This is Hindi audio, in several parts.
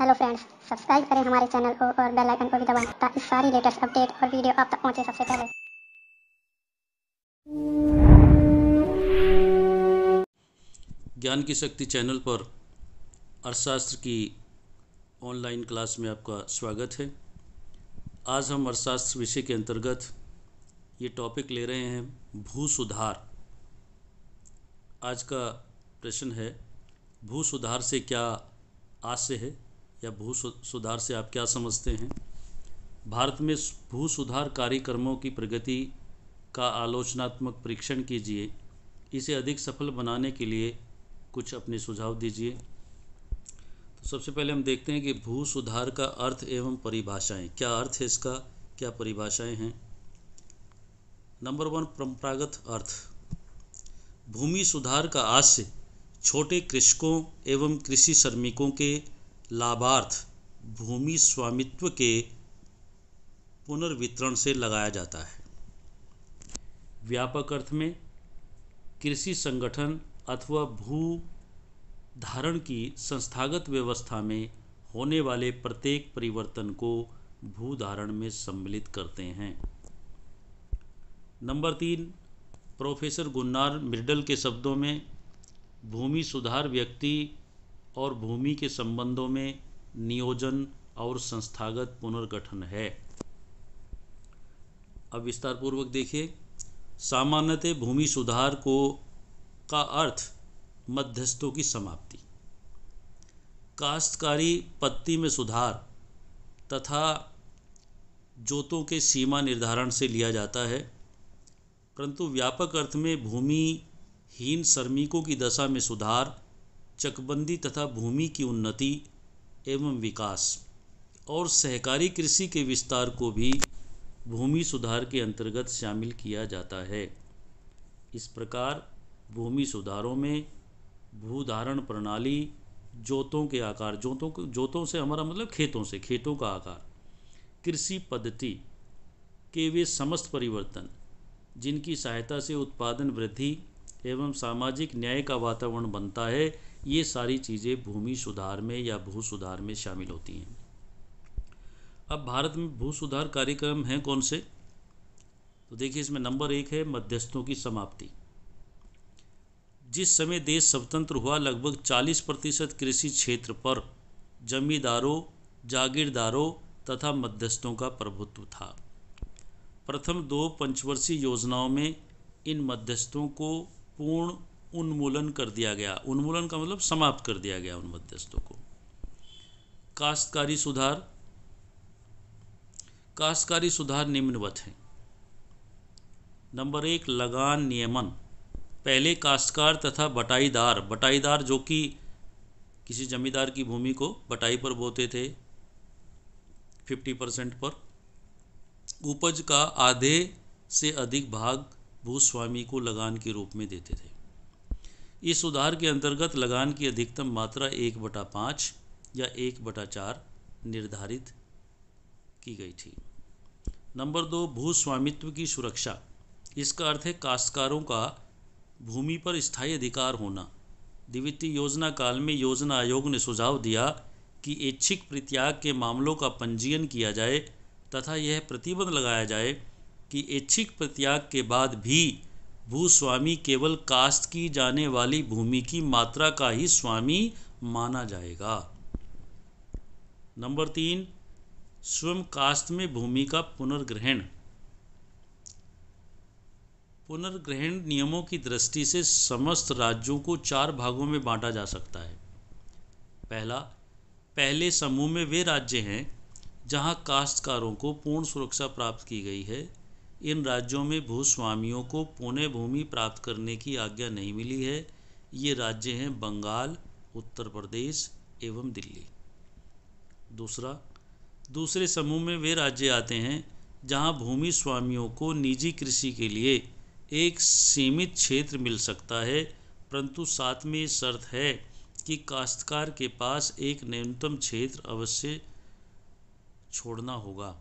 हेलो फ्रेंड्स सब्सक्राइब करें हमारे चैनल को और बेल आइकन को भी दबाएं ताकि सारी लेटेस्ट अपडेट और वीडियो आप तक पहुंचे सबसे पहले ज्ञान की शक्ति चैनल पर अर्थशास्त्र की ऑनलाइन क्लास में आपका स्वागत है आज हम अर्थशास्त्र विषय के अंतर्गत ये टॉपिक ले रहे हैं भू सुधार आज का प्रश्न है भू सुधार से क्या आशय है या भू सुधार से आप क्या समझते हैं भारत में भू सुधार कार्यक्रमों की प्रगति का आलोचनात्मक परीक्षण कीजिए इसे अधिक सफल बनाने के लिए कुछ अपने सुझाव दीजिए तो सबसे पहले हम देखते हैं कि भू सुधार का अर्थ एवं परिभाषाएं क्या अर्थ है इसका क्या परिभाषाएं हैं नंबर वन परंपरागत अर्थ भूमि सुधार का आशय छोटे कृषकों एवं कृषि श्रमिकों के लाभार्थ भूमि स्वामित्व के पुनर्वितरण से लगाया जाता है व्यापक अर्थ में कृषि संगठन अथवा भू धारण की संस्थागत व्यवस्था में होने वाले प्रत्येक परिवर्तन को भू धारण में सम्मिलित करते हैं नंबर तीन प्रोफेसर गुन्नार मिर्डल के शब्दों में भूमि सुधार व्यक्ति और भूमि के संबंधों में नियोजन और संस्थागत पुनर्गठन है अब विस्तार पूर्वक देखिए सामान्यतः भूमि सुधार को का अर्थ मध्यस्थों की समाप्ति काश्तकारी पत्ती में सुधार तथा जोतों के सीमा निर्धारण से लिया जाता है परंतु व्यापक अर्थ में भूमि हीन श्रमिकों की दशा में सुधार चकबंदी तथा भूमि की उन्नति एवं विकास और सहकारी कृषि के विस्तार को भी भूमि सुधार के अंतर्गत शामिल किया जाता है इस प्रकार भूमि सुधारों में भूधारण प्रणाली जोतों के आकार जोतों को जोतों से हमारा मतलब खेतों से खेतों का आकार कृषि पद्धति के वे समस्त परिवर्तन जिनकी सहायता से उत्पादन वृद्धि एवं सामाजिक न्याय का वातावरण बनता है ये सारी चीज़ें भूमि सुधार में या भू सुधार में शामिल होती हैं अब भारत में भू सुधार कार्यक्रम हैं कौन से तो देखिए इसमें नंबर एक है मध्यस्थों की समाप्ति जिस समय देश स्वतंत्र हुआ लगभग 40 प्रतिशत कृषि क्षेत्र पर जमींदारों जागीरदारों तथा मध्यस्थों का प्रभुत्व था प्रथम दो पंचवर्षीय योजनाओं में इन मध्यस्थों को पूर्ण उन्मूलन कर दिया गया उन्मूलन का मतलब समाप्त कर दिया गया उन मध्यस्थों को काश्तकारी सुधार काश्तकारी सुधार निम्नवत हैं नंबर एक लगान नियमन पहले काश्तकार तथा बटाईदार बटाईदार जो कि किसी जमींदार की भूमि को बटाई पर बोते थे फिफ्टी परसेंट पर उपज का आधे से अधिक भाग भूस्वामी को लगान के रूप में देते थे इस उधार के अंतर्गत लगान की अधिकतम मात्रा एक बटा पाँच या एक बटा चार निर्धारित की गई थी नंबर दो भूस्वामित्व की सुरक्षा इसका अर्थ है काश्तकारों का भूमि पर स्थायी अधिकार होना द्वितीय योजना काल में योजना आयोग ने सुझाव दिया कि ऐच्छिक परित्याग के मामलों का पंजीयन किया जाए तथा यह प्रतिबंध लगाया जाए कि ऐच्छिक प्रत्याग के बाद भी भूस्वामी केवल काश्त की जाने वाली भूमि की मात्रा का ही स्वामी माना जाएगा नंबर तीन स्वयं काश्त में भूमि का पुनर्ग्रहण पुनर्ग्रहण नियमों की दृष्टि से समस्त राज्यों को चार भागों में बांटा जा सकता है पहला पहले समूह में वे राज्य हैं जहां काश्तकारों को पूर्ण सुरक्षा प्राप्त की गई है इन राज्यों में भूस्वामियों को पुनः भूमि प्राप्त करने की आज्ञा नहीं मिली है ये राज्य हैं बंगाल उत्तर प्रदेश एवं दिल्ली दूसरा दूसरे समूह में वे राज्य आते हैं जहां भूमि स्वामियों को निजी कृषि के लिए एक सीमित क्षेत्र मिल सकता है परंतु साथ में ये शर्त है कि काश्तकार के पास एक न्यूनतम क्षेत्र अवश्य छोड़ना होगा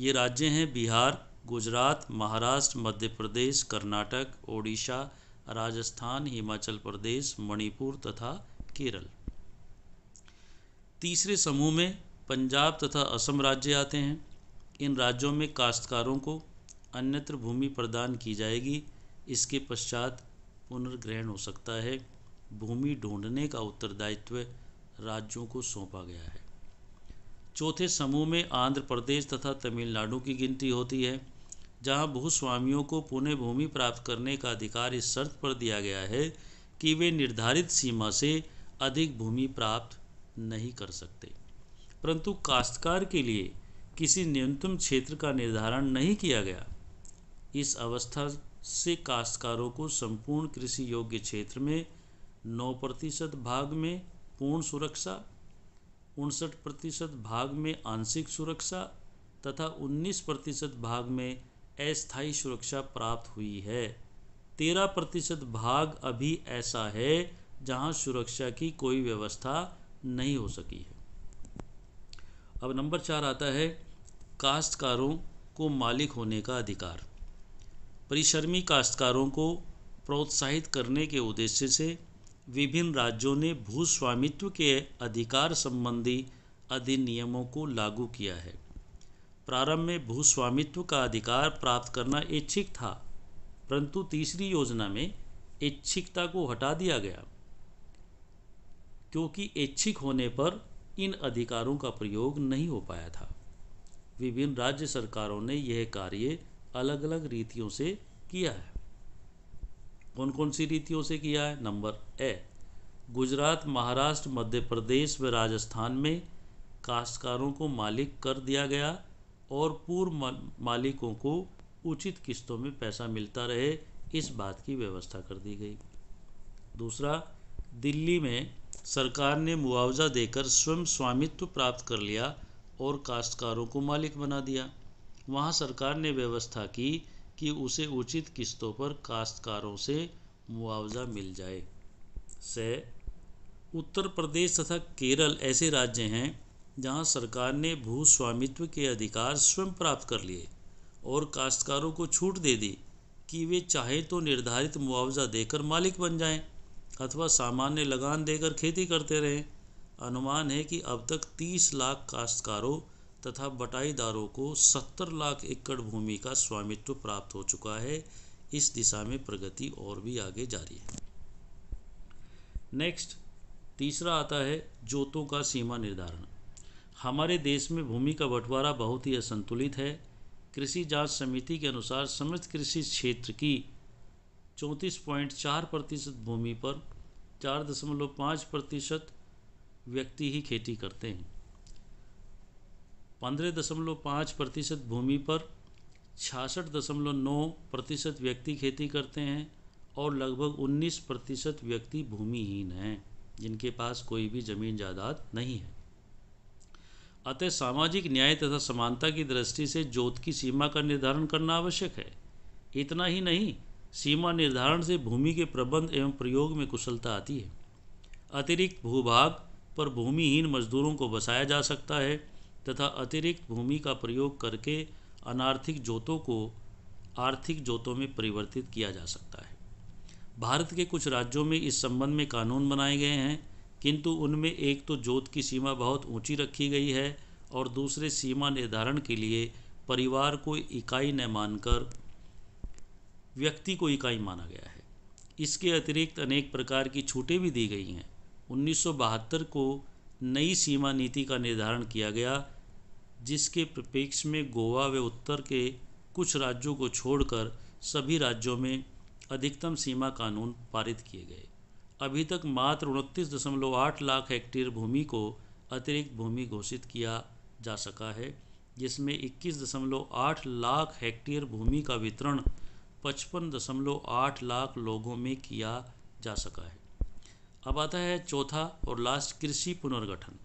ये राज्य हैं बिहार गुजरात महाराष्ट्र मध्य प्रदेश कर्नाटक ओडिशा राजस्थान हिमाचल प्रदेश मणिपुर तथा केरल तीसरे समूह में पंजाब तथा असम राज्य आते हैं इन राज्यों में काश्तकारों को अन्यत्र भूमि प्रदान की जाएगी इसके पश्चात पुनर्ग्रहण हो सकता है भूमि ढूंढने का उत्तरदायित्व राज्यों को सौंपा गया है चौथे समूह में आंध्र प्रदेश तथा तमिलनाडु की गिनती होती है जहाँ भूस्वामियों को पुनः भूमि प्राप्त करने का अधिकार इस शर्त पर दिया गया है कि वे निर्धारित सीमा से अधिक भूमि प्राप्त नहीं कर सकते परंतु काश्तकार के लिए किसी न्यूनतम क्षेत्र का निर्धारण नहीं किया गया इस अवस्था से काश्तकारों को संपूर्ण कृषि योग्य क्षेत्र में नौ प्रतिशत भाग में पूर्ण सुरक्षा उनसठ प्रतिशत भाग में आंशिक सुरक्षा तथा उन्नीस प्रतिशत भाग में अस्थायी सुरक्षा प्राप्त हुई है तेरह प्रतिशत भाग अभी ऐसा है जहां सुरक्षा की कोई व्यवस्था नहीं हो सकी है अब नंबर चार आता है काश्तकारों को मालिक होने का अधिकार परिश्रमी काश्तकारों को प्रोत्साहित करने के उद्देश्य से विभिन्न राज्यों ने भूस्वामित्व के अधिकार संबंधी अधिनियमों को लागू किया है प्रारंभ में भूस्वामित्व का अधिकार प्राप्त करना ऐच्छिक था परंतु तीसरी योजना में ऐच्छिकता को हटा दिया गया क्योंकि ऐच्छिक होने पर इन अधिकारों का प्रयोग नहीं हो पाया था विभिन्न राज्य सरकारों ने यह कार्य अलग अलग रीतियों से किया है कौन कौन सी रीतियों से किया है नंबर ए गुजरात महाराष्ट्र मध्य प्रदेश व राजस्थान में काश्तकारों को मालिक कर दिया गया और पूर्व मालिकों को उचित किस्तों में पैसा मिलता रहे इस बात की व्यवस्था कर दी गई दूसरा दिल्ली में सरकार ने मुआवजा देकर स्वयं स्वामित्व प्राप्त कर लिया और काश्तकारों को मालिक बना दिया वहाँ सरकार ने व्यवस्था की कि उसे उचित किस्तों पर काश्तकारों से मुआवजा मिल जाए से उत्तर प्रदेश तथा केरल ऐसे राज्य हैं जहां सरकार ने भू स्वामित्व के अधिकार स्वयं प्राप्त कर लिए और काश्तकारों को छूट दे दी कि वे चाहे तो निर्धारित मुआवजा देकर मालिक बन जाएं अथवा सामान्य लगान देकर खेती करते रहें अनुमान है कि अब तक 30 लाख काश्तकारों तथा बटाईदारों को 70 लाख एकड़ भूमि का स्वामित्व प्राप्त हो चुका है इस दिशा में प्रगति और भी आगे जारी है नेक्स्ट तीसरा आता है जोतों का सीमा निर्धारण हमारे देश में भूमि का बंटवारा बहुत ही असंतुलित है कृषि जांच समिति के अनुसार समस्त कृषि क्षेत्र की चौंतीस पॉइंट चार प्रतिशत भूमि पर चार दशमलव पाँच प्रतिशत व्यक्ति ही खेती करते हैं पंद्रह दशमलव पाँच प्रतिशत भूमि पर छियासठ दशमलव नौ प्रतिशत व्यक्ति खेती करते हैं और लगभग उन्नीस प्रतिशत व्यक्ति भूमिहीन हैं जिनके पास कोई भी ज़मीन जायदाद नहीं है अतः सामाजिक न्याय तथा समानता की दृष्टि से जोत की सीमा का निर्धारण करना आवश्यक है इतना ही नहीं सीमा निर्धारण से भूमि के प्रबंध एवं प्रयोग में कुशलता आती है अतिरिक्त भूभाग पर भूमिहीन मजदूरों को बसाया जा सकता है तथा अतिरिक्त भूमि का प्रयोग करके अनार्थिक जोतों को आर्थिक जोतों में परिवर्तित किया जा सकता है भारत के कुछ राज्यों में इस संबंध में कानून बनाए गए हैं किंतु उनमें एक तो जोत की सीमा बहुत ऊंची रखी गई है और दूसरे सीमा निर्धारण के लिए परिवार को इकाई न मानकर व्यक्ति को इकाई माना गया है इसके अतिरिक्त अनेक प्रकार की छूटें भी दी गई हैं 1972 को नई सीमा नीति का निर्धारण किया गया जिसके प्रपेक्ष में गोवा व उत्तर के कुछ राज्यों को छोड़कर सभी राज्यों में अधिकतम सीमा कानून पारित किए गए अभी तक मात्र उनतीस दशमलव आठ लाख हेक्टेयर भूमि को अतिरिक्त भूमि घोषित किया जा सका है जिसमें इक्कीस दशमलव आठ लाख हेक्टेयर भूमि का वितरण पचपन दशमलव आठ लाख लोगों में किया जा सका है अब आता है चौथा और लास्ट कृषि पुनर्गठन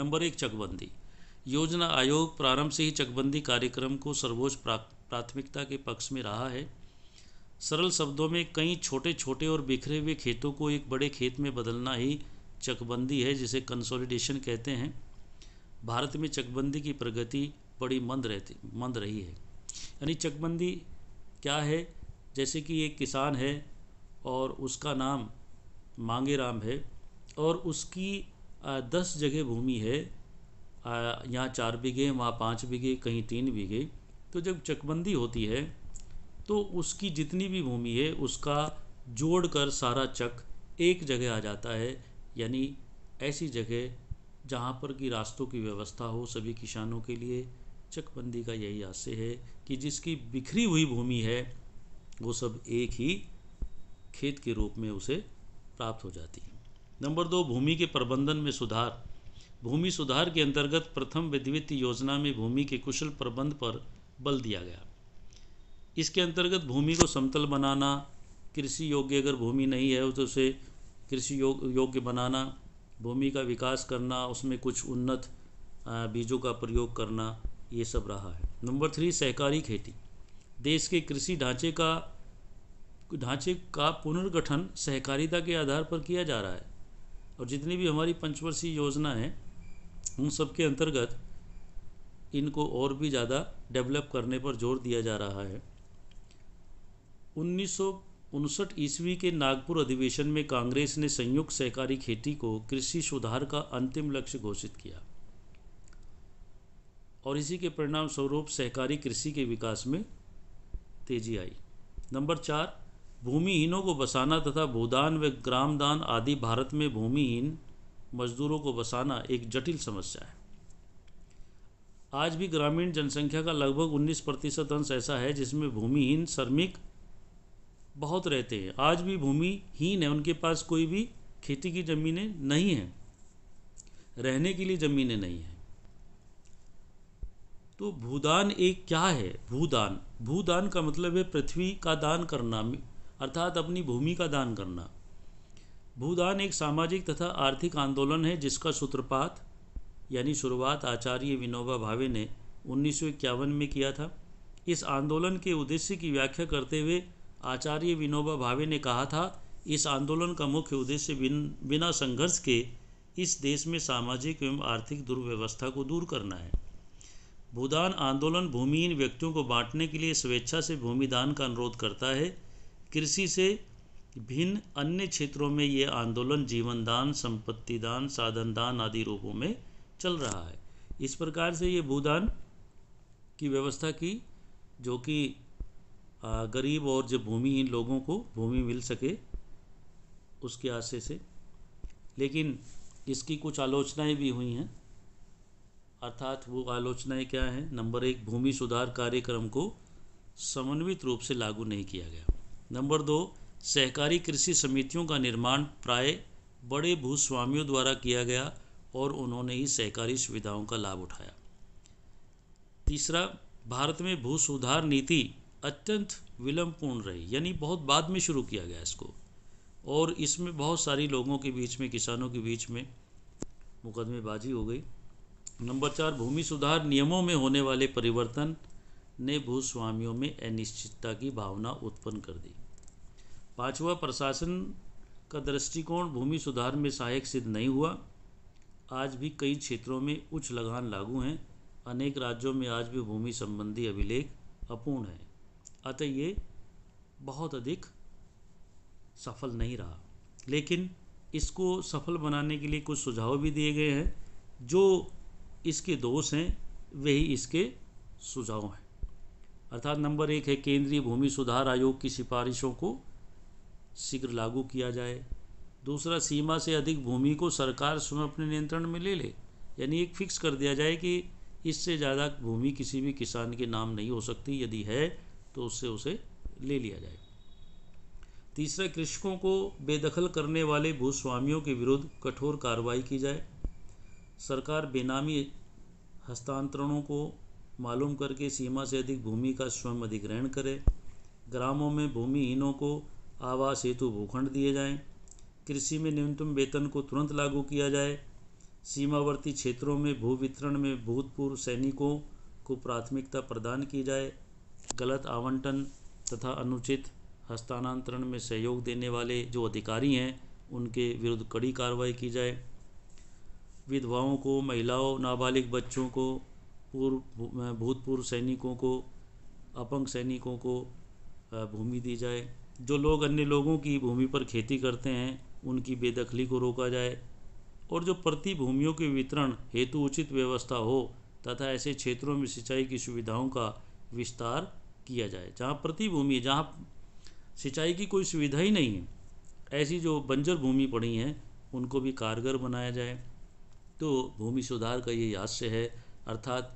नंबर एक चकबंदी योजना आयोग प्रारंभ से ही चकबंदी कार्यक्रम को सर्वोच्च प्राथमिकता के पक्ष में रहा है सरल शब्दों में कई छोटे छोटे और बिखरे हुए खेतों को एक बड़े खेत में बदलना ही चकबंदी है जिसे कंसोलिडेशन कहते हैं भारत में चकबंदी की प्रगति बड़ी मंद रहती मंद रही है यानी चकबंदी क्या है जैसे कि एक किसान है और उसका नाम मांगे राम है और उसकी दस जगह भूमि है यहाँ चार बीघे वहाँ पाँच बीघे कहीं तीन बीघे तो जब चकबंदी होती है तो उसकी जितनी भी भूमि है उसका जोड़ कर सारा चक एक जगह आ जाता है यानी ऐसी जगह जहाँ पर कि रास्तों की व्यवस्था हो सभी किसानों के लिए चकबंदी का यही आशय है कि जिसकी बिखरी हुई भूमि है वो सब एक ही खेत के रूप में उसे प्राप्त हो जाती है नंबर दो भूमि के प्रबंधन में सुधार भूमि सुधार के अंतर्गत प्रथम विधिवित योजना में भूमि के कुशल प्रबंध पर बल दिया गया इसके अंतर्गत भूमि को समतल बनाना कृषि योग्य अगर भूमि नहीं है तो उसे कृषि योग योग्य बनाना भूमि का विकास करना उसमें कुछ उन्नत बीजों का प्रयोग करना ये सब रहा है नंबर थ्री सहकारी खेती देश के कृषि ढांचे का ढांचे का पुनर्गठन सहकारिता के आधार पर किया जा रहा है और जितनी भी हमारी पंचवर्षीय योजना है उन सब के अंतर्गत इनको और भी ज़्यादा डेवलप करने पर जोर दिया जा रहा है उन्नीस उनसठ ईस्वी के नागपुर अधिवेशन में कांग्रेस ने संयुक्त सहकारी खेती को कृषि सुधार का अंतिम लक्ष्य घोषित किया और इसी के परिणाम स्वरूप सहकारी कृषि के विकास में तेजी आई नंबर चार भूमिहीनों को बसाना तथा भूदान व ग्रामदान आदि भारत में भूमिहीन मजदूरों को बसाना एक जटिल समस्या है आज भी ग्रामीण जनसंख्या का लगभग 19 प्रतिशत अंश ऐसा है जिसमें भूमिहीन श्रमिक बहुत रहते हैं आज भी भूमिहीन है उनके पास कोई भी खेती की ज़मीनें नहीं हैं रहने के लिए ज़मीनें नहीं हैं तो भूदान एक क्या है भूदान भूदान का मतलब है पृथ्वी का दान करना अर्थात अपनी भूमि का दान करना भूदान एक सामाजिक तथा आर्थिक आंदोलन है जिसका सूत्रपात यानी शुरुआत आचार्य विनोबा भावे ने उन्नीस में किया था इस आंदोलन के उद्देश्य की व्याख्या करते हुए आचार्य विनोबा भावे ने कहा था इस आंदोलन का मुख्य उद्देश्य बिन बिना संघर्ष के इस देश में सामाजिक एवं आर्थिक दुर्व्यवस्था को दूर करना है भूदान आंदोलन भूमिहीन व्यक्तियों को बांटने के लिए स्वेच्छा से भूमिदान का अनुरोध करता है कृषि से भिन्न अन्य क्षेत्रों में ये आंदोलन जीवनदान संपत्ति दान साधन दान आदि रूपों में चल रहा है इस प्रकार से ये भूदान की व्यवस्था की जो कि गरीब और जो भूमिहीन लोगों को भूमि मिल सके उसके आशय से लेकिन इसकी कुछ आलोचनाएं भी हुई हैं अर्थात वो आलोचनाएं क्या हैं नंबर एक भूमि सुधार कार्यक्रम को समन्वित रूप से लागू नहीं किया गया नंबर दो सहकारी कृषि समितियों का निर्माण प्राय बड़े भूस्वामियों द्वारा किया गया और उन्होंने ही सहकारी सुविधाओं का लाभ उठाया तीसरा भारत में भू सुधार नीति अत्यंत विलम्बपूर्ण रही यानी बहुत बाद में शुरू किया गया इसको और इसमें बहुत सारे लोगों के बीच में किसानों के बीच में मुकदमेबाजी हो गई नंबर चार भूमि सुधार नियमों में होने वाले परिवर्तन ने भूस्वामियों में अनिश्चितता की भावना उत्पन्न कर दी पांचवा प्रशासन का दृष्टिकोण भूमि सुधार में सहायक सिद्ध नहीं हुआ आज भी कई क्षेत्रों में उच्च लगान लागू हैं अनेक राज्यों में आज भी भूमि संबंधी अभिलेख अपूर्ण हैं अतः ये बहुत अधिक सफल नहीं रहा लेकिन इसको सफल बनाने के लिए कुछ सुझाव भी दिए गए हैं जो इसके दोष हैं वही इसके सुझाव हैं अर्थात नंबर एक है केंद्रीय भूमि सुधार आयोग की सिफारिशों को शीघ्र लागू किया जाए दूसरा सीमा से अधिक भूमि को सरकार स्वयं अपने नियंत्रण में ले ले यानी एक फिक्स कर दिया जाए कि इससे ज़्यादा भूमि किसी भी किसान के नाम नहीं हो सकती यदि है तो उससे उसे ले लिया जाए तीसरा कृषकों को बेदखल करने वाले भूस्वामियों के विरुद्ध कठोर कार्रवाई की जाए सरकार बेनामी हस्तांतरणों को मालूम करके सीमा से अधिक भूमि का स्वयं अधिग्रहण करे ग्रामों में भूमिहीनों को आवास हेतु भूखंड दिए जाएं कृषि में न्यूनतम वेतन को तुरंत लागू किया जाए सीमावर्ती क्षेत्रों में भू वितरण में भूतपूर्व सैनिकों को प्राथमिकता प्रदान की जाए गलत आवंटन तथा अनुचित हस्तानांतरण में सहयोग देने वाले जो अधिकारी हैं उनके विरुद्ध कड़ी कार्रवाई की जाए विधवाओं को महिलाओं नाबालिग बच्चों को पूर्व भूतपूर्व सैनिकों को अपंग सैनिकों को भूमि दी जाए जो लोग अन्य लोगों की भूमि पर खेती करते हैं उनकी बेदखली को रोका जाए और जो प्रति भूमियों के वितरण हेतु उचित व्यवस्था हो तथा ऐसे क्षेत्रों में सिंचाई की सुविधाओं का विस्तार किया जाए जहाँ प्रतिभूमि भूमि जहाँ सिंचाई की कोई सुविधा ही नहीं है ऐसी जो बंजर भूमि पड़ी हैं उनको भी कारगर बनाया जाए तो भूमि सुधार का ये हास्य है अर्थात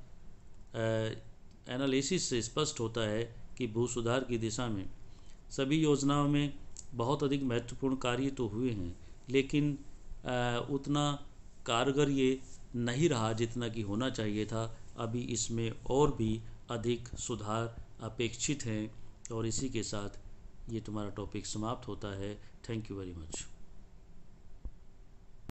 एनालिसिस से स्पष्ट होता है कि भू सुधार की दिशा में सभी योजनाओं में बहुत अधिक महत्वपूर्ण कार्य तो हुए हैं लेकिन आ, उतना कारगर ये नहीं रहा जितना कि होना चाहिए था अभी इसमें और भी अधिक सुधार अपेक्षित हैं और इसी के साथ ये तुम्हारा टॉपिक समाप्त होता है थैंक यू वेरी मच